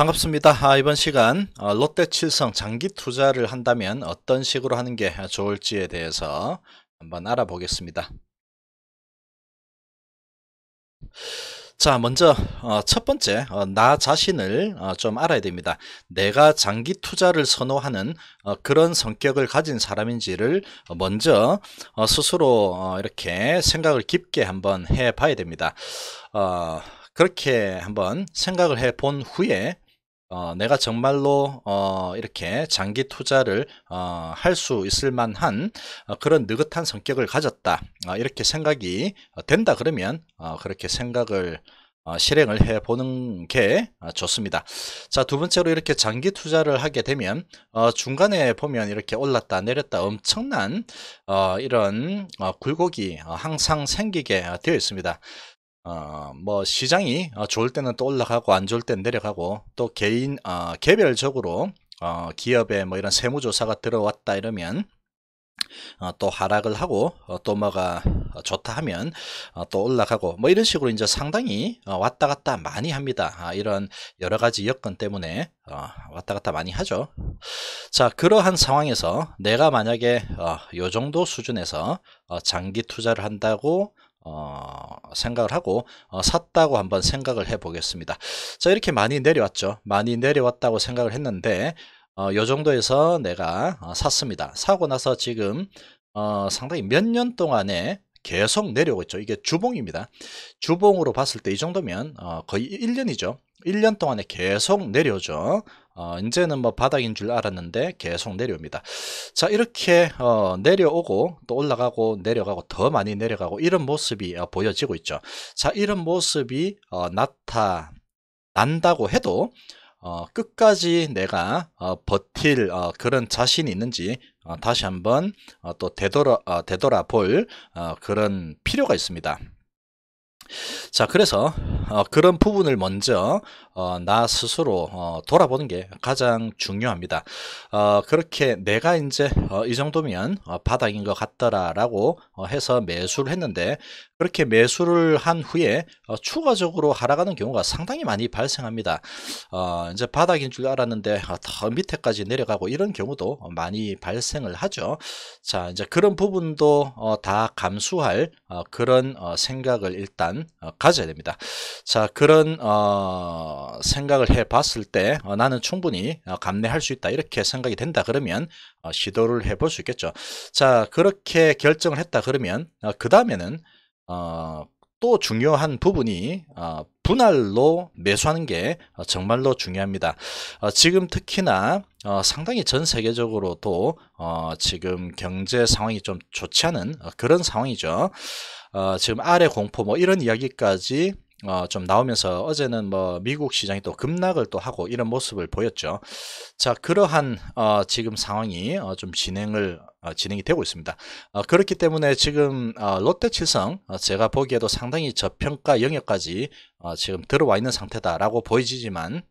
반갑습니다. 아, 이번 시간 어, 롯데칠성 장기 투자를 한다면 어떤 식으로 하는 게 좋을지에 대해서 한번 알아보겠습니다. 자 먼저 어, 첫 번째 어, 나 자신을 어, 좀 알아야 됩니다. 내가 장기 투자를 선호하는 어, 그런 성격을 가진 사람인지를 먼저 어, 스스로 이렇게 생각을 깊게 한번 해봐야 됩니다. 그렇게 한번 생각을 해 본 후에 어, 내가 정말로 어, 이렇게 장기 투자를 어, 할 수 있을 만한 어, 그런 느긋한 성격을 가졌다 어, 이렇게 생각이 된다 그러면 어, 그렇게 생각을 실행을 해 보는 게 좋습니다 자두 번째로 이렇게 장기 투자를 하게 되면 중간에 보면 이렇게 올랐다 내렸다 엄청난 이런 굴곡이 항상 생기게 되어 있습니다 어, 뭐 시장이 어, 좋을 때는 또 올라가고 안 좋을 때는 내려가고 또 개인 어, 개별적으로 어, 기업에 뭐 이런 세무조사가 들어왔다 이러면 어, 또 하락을 하고 어, 또 뭐가 어, 좋다 하면 어, 또 올라가고 뭐 이런 식으로 이제 상당히 어, 왔다 갔다 많이 합니다. 아, 이런 여러 가지 여건 때문에 왔다 갔다 많이 하죠. 자 그러한 상황에서 내가 만약에 요 정도 수준에서 장기 투자를 한다고 어, 생각을 하고 어, 샀다고 한번 생각을 해 보겠습니다 자 이렇게 많이 내려왔죠 많이 내려왔다고 생각을 했는데 어, 요 정도에서 내가 어, 샀습니다 사고 나서 지금 어, 상당히 몇 년 동안에 계속 내려오고 있죠 이게 주봉입니다 주봉으로 봤을 때 이 정도면 어, 거의 1년이죠 1년 동안에 계속 내려오죠 어, 이제는 뭐 바닥인 줄 알았는데 계속 내려옵니다. 자 이렇게 어, 내려오고 또 올라가고 내려가고 더 많이 내려가고 이런 모습이 어, 보여지고 있죠. 자 이런 모습이 어, 나타난다고 해도 어, 끝까지 내가 어, 버틸 어, 그런 자신이 있는지 어, 다시 한번 어, 또 되돌아, 어, 되돌아볼 어, 그런 필요가 있습니다. 자 그래서 어, 그런 부분을 먼저 어, 나 스스로 어, 돌아보는 게 가장 중요합니다. 어, 그렇게 내가 이제 어, 이 정도면 어, 바닥인 것 같더라라고 어, 해서 매수를 했는데 그렇게 매수를 한 후에 어, 추가적으로 하락하는 경우가 상당히 많이 발생합니다. 어, 이제 바닥인 줄 알았는데 어, 더 밑에까지 내려가고 이런 경우도 많이 발생을 하죠. 자, 이제 그런 부분도 어, 다 감수할 어, 그런 어, 생각을 일단 어, 가져야 됩니다. 자, 그런 어, 생각을 해봤을 때 어, 나는 충분히 어, 감내할 수 있다 이렇게 생각이 된다 그러면 어, 시도를 해 볼 수 있겠죠 자 그렇게 결정을 했다 그러면 어, 그 다음에는 어, 또 중요한 부분이 어, 분할로 매수하는 게 어, 정말로 중요합니다 어, 지금 특히나 어, 상당히 전 세계적으로도 어, 지금 경제 상황이 좀 좋지 않은 어, 그런 상황이죠 어, 지금 아래 공포 뭐 이런 이야기까지 어, 좀 나오면서 어제는 뭐 미국 시장이 또 급락을 또 하고 이런 모습을 보였죠. 자, 그러한 어, 지금 상황이 어, 좀 진행을 어, 진행이 되고 있습니다. 어, 그렇기 때문에 지금 어, 롯데칠성 어, 제가 보기에도 상당히 저평가 영역까지 어, 지금 들어와 있는 상태다라고 보이지만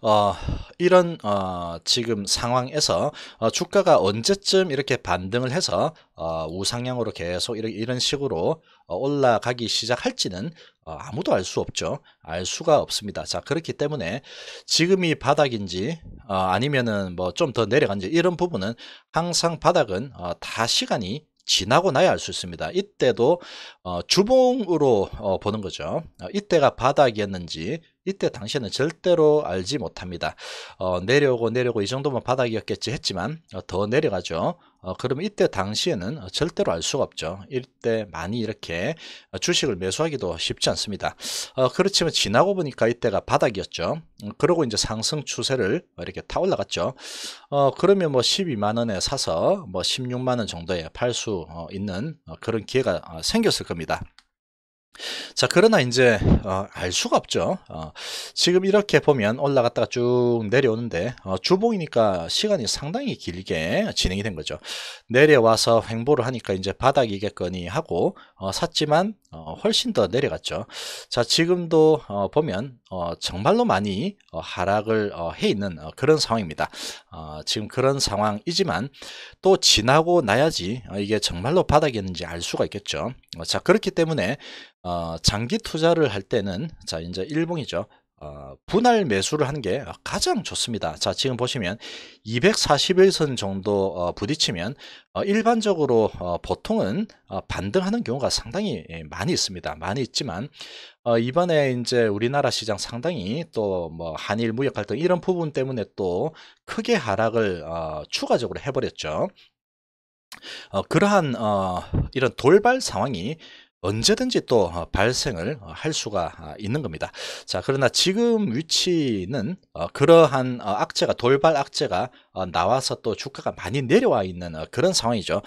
어, 이런 어, 지금 상황에서 어, 주가가 언제쯤 이렇게 반등을 해서 어, 우상향으로 계속 이런, 이런 식으로 어, 올라가기 시작할지는 어, 아무도 알 수 없죠. 알 수가 없습니다. 자 그렇기 때문에 지금이 바닥인지 어, 아니면은 뭐 좀 더 내려간지 이런 부분은 항상 바닥은 어, 다 시간이 지나고 나야 알 수 있습니다. 이때도 어, 주봉으로 어, 보는 거죠. 어, 이때가 바닥이었는지 이때 당시에는 절대로 알지 못합니다. 어, 내려오고 내려오고 이 정도면 바닥이었겠지 했지만 어, 더 내려가죠. 어, 그럼 이때 당시에는 절대로 알 수가 없죠. 이때 많이 이렇게 어, 주식을 매수하기도 쉽지 않습니다. 어, 그렇지만 지나고 보니까 이때가 바닥이었죠. 음, 그러고 이제 상승 추세를 이렇게 타올라갔죠. 어, 그러면 뭐 12만원에 사서 뭐 16만원 정도에 팔수 어, 있는 어, 그런 기회가 생겼을 겁니다. 자 그러나 이제 어, 알 수가 없죠 어, 지금 이렇게 보면 올라갔다가 쭉 내려오는데 어, 주봉이니까 시간이 상당히 길게 진행이 된 거죠 내려와서 횡보를 하니까 이제 바닥이겠거니 하고 어, 샀지만 어, 훨씬 더 내려갔죠 자 지금도 어, 보면 어, 정말로 많이 어, 하락을 어, 해 있는 어, 그런 상황입니다 어, 지금 그런 상황이지만 또 지나고 나야지 어, 이게 정말로 바닥이었는지 알 수가 있겠죠 어, 자 그렇기 때문에 어, 장기 투자를 할 때는 자 이제 일봉이죠. 어, 분할 매수를 하는 게 가장 좋습니다. 자 지금 보시면 241선 정도 어, 부딪히면 어, 일반적으로 어, 보통은 어, 반등하는 경우가 상당히 예, 많이 있습니다. 많이 있지만 어, 이번에 이제 우리나라 시장 상당히 또 뭐 한일 무역 갈등 이런 부분 때문에 또 크게 하락을 어, 추가적으로 해버렸죠. 어, 그러한 어, 이런 돌발 상황이 언제든지 또 어, 발생을 할 수가 아, 있는 겁니다. 자, 그러나 지금 위치는 어, 그러한 어, 악재가 돌발 악재가 나와서 또 주가가 많이 내려와 있는 그런 상황이죠.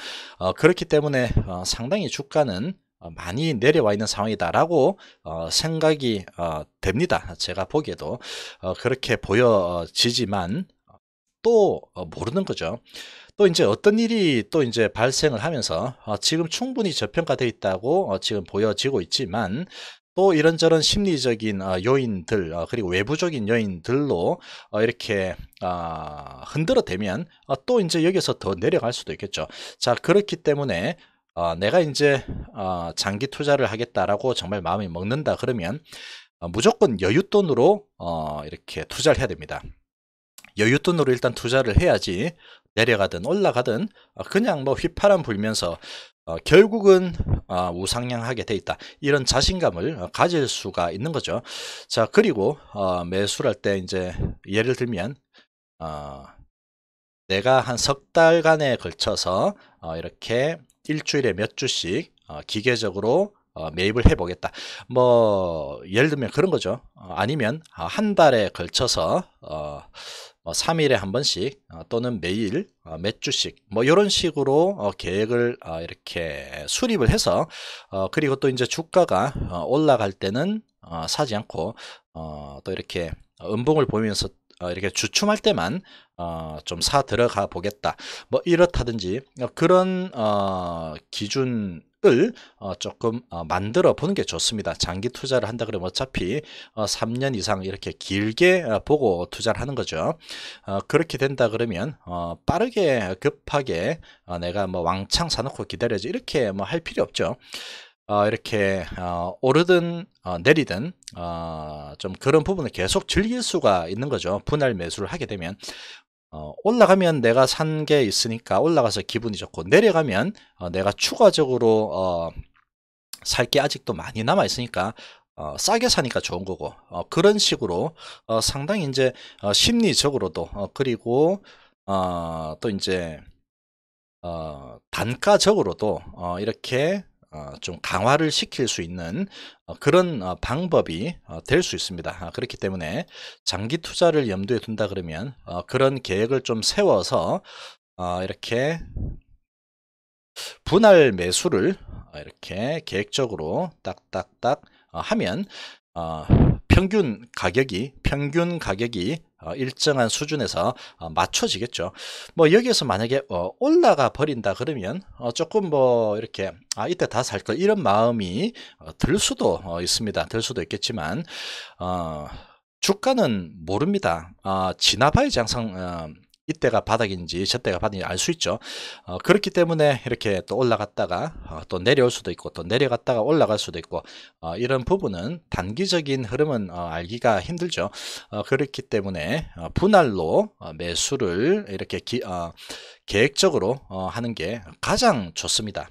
그렇기 때문에 상당히 주가는 많이 내려와 있는 상황이다라고 생각이 됩니다. 제가 보기에도 그렇게 보여지지만 또 모르는 거죠. 또 이제 어떤 일이 또 이제 발생을 하면서 어, 지금 충분히 저평가돼 있다고 어, 지금 보여지고 있지만 또 이런저런 심리적인 어, 요인들 어, 그리고 외부적인 요인들로 어, 이렇게 아, 흔들어대면 또 이제 여기서 더 내려갈 수도 있겠죠 자 그렇기 때문에 내가 이제 장기 투자를 하겠다라고 정말 마음이 먹는다 그러면 무조건 여윳돈으로 이렇게 투자를 해야 됩니다 여윳돈으로 일단 투자를 해야지 내려가든 올라가든 어, 그냥 뭐 휘파람 불면서 어, 결국은 어, 우상향하게 돼 있다. 이런 자신감을 가질 수가 있는 거죠. 자 그리고 매수할 를때 이제 예를 들면 내가 한 석 달간에 걸쳐서 이렇게 일주일에 몇 주씩 기계적으로 매입을 해보겠다. 뭐 예를 들면 그런 거죠. 아니면 한 달에 걸쳐서 3일에 어, 한 번씩 어, 또는 매일 어, 몇 주씩 뭐 이런 식으로 계획을 이렇게 수립을 해서 그리고 또 이제 주가가 올라갈 때는 사지 않고 또 이렇게 음봉을 보면서 어, 이렇게 주춤할 때만 어, 좀 사 들어가 보겠다 뭐 이렇다든지 어, 그런 어, 기준 을 어, 조금 어, 만들어 보는 게 좋습니다. 장기 투자를 한다 그러면 어차피 3년 이상 이렇게 길게 보고 투자를 하는 거죠. 그렇게 된다 그러면 빠르게 급하게 내가 뭐 왕창 사놓고 기다려지 이렇게 뭐 할 필요 없죠. 어, 이렇게 어, 오르든 어, 내리든 어, 좀 그런 부분을 계속 즐길 수가 있는 거죠. 분할 매수를 하게 되면 어, 올라가면 내가 산 게 있으니까 올라가서 기분이 좋고 내려가면 어, 내가 추가적으로 살 게 아직도 많이 남아 있으니까 어, 싸게 사니까 좋은 거고 어, 그런 식으로 어, 상당히 이제 심리적으로도 그리고 또 이제 단가적으로도 이렇게 어, 좀 강화를 시킬 수 있는 어, 그런 어, 방법이 될 수 있습니다. 아, 그렇기 때문에 장기 투자를 염두에 둔다 그러면 그런 계획을 좀 세워서 이렇게 분할 매수를 이렇게 계획적으로 딱딱딱 하면 평균 가격이 평균 가격이 어, 일정한 수준에서 어, 맞춰지겠죠. 뭐 여기에서 만약에 어, 올라가 버린다 그러면 조금 뭐 이렇게 아 이때 다 살 걸 이런 마음이 들 수도 있습니다. 들 수도 있겠지만 어, 주가는 모릅니다. 어, 지나봐야지 항상 이때가 바닥인지 저때가 바닥인지 알 수 있죠 어, 그렇기 때문에 이렇게 또 올라갔다가 어, 또 내려올 수도 있고 또 내려갔다가 올라갈 수도 있고 어, 이런 부분은 단기적인 흐름은 어, 알기가 힘들죠 어, 그렇기 때문에 어, 분할로 어, 매수를 이렇게 기, 어, 계획적으로 어, 하는 게 가장 좋습니다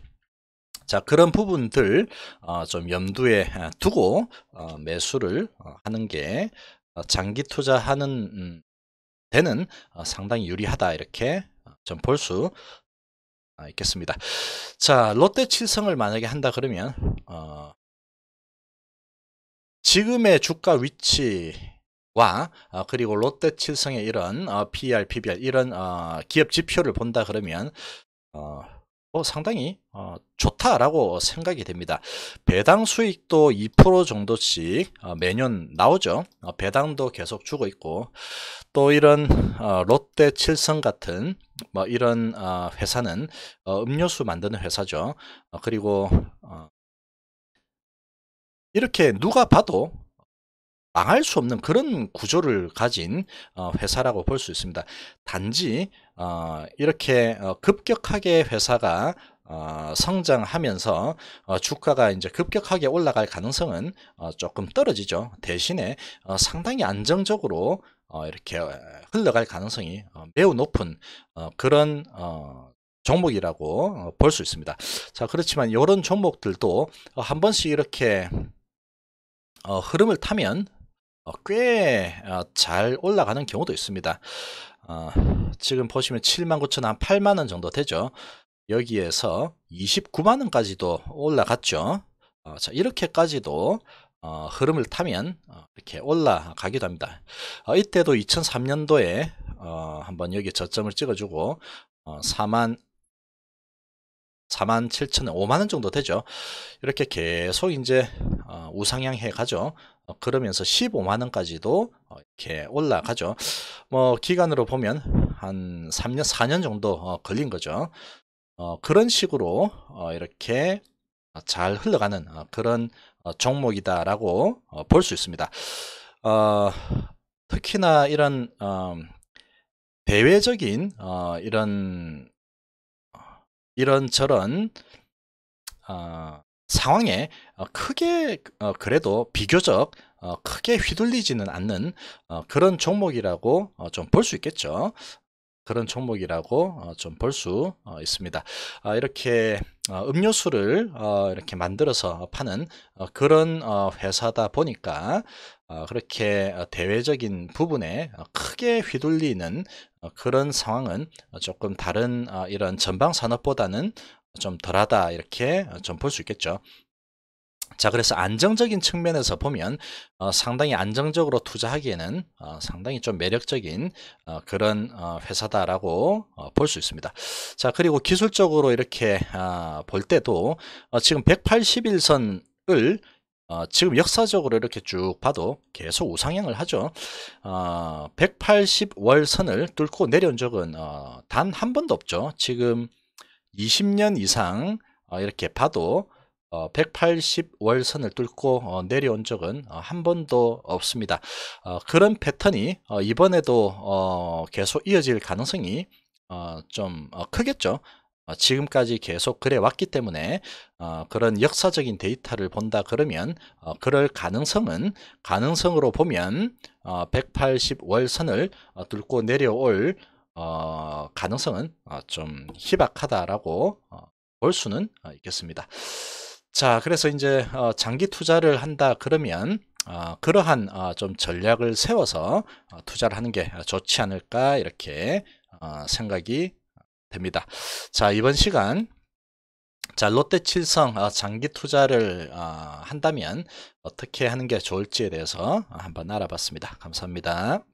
자 그런 부분들 어, 좀 염두에 어, 두고 어, 매수를 어, 하는 게 어, 장기 투자하는 음, 되는 어, 상당히 유리하다 이렇게 어, 좀볼수 아, 있겠습니다. 자 롯데 칠성을 만약에 한다 그러면 어, 지금의 주가 위치와 어, 그리고 롯데 칠성의 이런 어, p e r PBR 이런 어, 기업 지표를 본다 그러면 어, 상당히 어, 좋다라고 생각이 됩니다. 배당 수익도 2% 정도씩 어, 매년 나오죠. 어, 배당도 계속 주고 있고 또 이런 어, 롯데 칠성 같은 뭐 이런 어, 회사는 어, 음료수 만드는 회사죠. 어, 그리고 어, 이렇게 누가 봐도 망할 수 없는 그런 구조를 가진 어, 회사라고 볼 수 있습니다. 단지 어, 이렇게 어, 급격하게 회사가 어, 성장하면서 주가가 이제 급격하게 올라갈 가능성은 조금 떨어지죠. 대신에 상당히 안정적으로 이렇게 흘러갈 가능성이 매우 높은 그런 종목이라고 볼 수 있습니다. 자, 그렇지만 이런 종목들도 한 번씩 이렇게 흐름을 타면 꽤 잘 올라가는 경우도 있습니다. 어, 지금 보시면 7만 9천 한 8만 원 정도 되죠. 여기에서 29만 원까지도 올라갔죠. 어, 자 이렇게까지도 어, 흐름을 타면 어, 이렇게 올라가기도 합니다. 어, 이때도 2003년도에 어, 한번 여기 저점을 찍어주고 4만 4만 7천 원, 5만 원 정도 되죠. 이렇게 계속 이제 어, 우상향해 가죠. 어, 그러면서 15만 원까지도 어, 이렇게 올라가죠. 뭐 기간으로 보면 한 3년, 4년 정도 걸린 거죠. 그런 식으로 이렇게 잘 흘러가는 그런 종목이다라고 볼 수 있습니다. 특히나 이런 대외적인 이런 이런 저런 어, 상황에 어, 크게 어, 그래도 비교적 어, 크게 휘둘리지는 않는 어, 그런 종목이라고 어, 좀볼 수 있겠죠. 그런 종목이라고 좀 볼 수 있습니다. 이렇게 음료수를 이렇게 만들어서 파는 그런 회사다 보니까 어, 그렇게 어, 대외적인 부분에 어, 크게 휘둘리는 그런 상황은 조금 다른 이런 전방 산업보다는 좀 덜하다 이렇게 좀 볼 수 있겠죠. 자 그래서 안정적인 측면에서 보면 어, 상당히 안정적으로 투자하기에는 어, 상당히 좀 매력적인 어, 그런 회사다라고 볼 수 있습니다 자 그리고 기술적으로 이렇게 아, 볼 때도 지금 181선을 어, 지금 역사적으로 이렇게 쭉 봐도 계속 우상향을 하죠. 어, 180월선을 뚫고 내려온 적은 어, 단한 번도 없죠. 지금 20년 이상 어, 이렇게 봐도 어, 180월선을 뚫고 어, 내려온 적은 어, 한 번도 없습니다. 어, 그런 패턴이 어, 이번에도 어, 계속 이어질 가능성이 어, 좀 어, 크겠죠. 어, 지금까지 계속 그래왔기 때문에 어, 그런 역사적인 데이터를 본다 그러면 어, 그럴 가능성은 가능성으로 보면 180월선을 뚫고 내려올 가능성은 좀 희박하다라고 볼 수는 있겠습니다. 자 그래서 이제 장기 투자를 한다 그러면 그러한 좀 전략을 세워서 투자를 하는 게 좋지 않을까 이렇게 생각이 됩니다. 자, 이번 시간 자, 롯데 칠성 아, 장기 투자를 아, 한다면 어떻게 하는 게 좋을지에 대해서 한번 알아봤습니다. 감사합니다.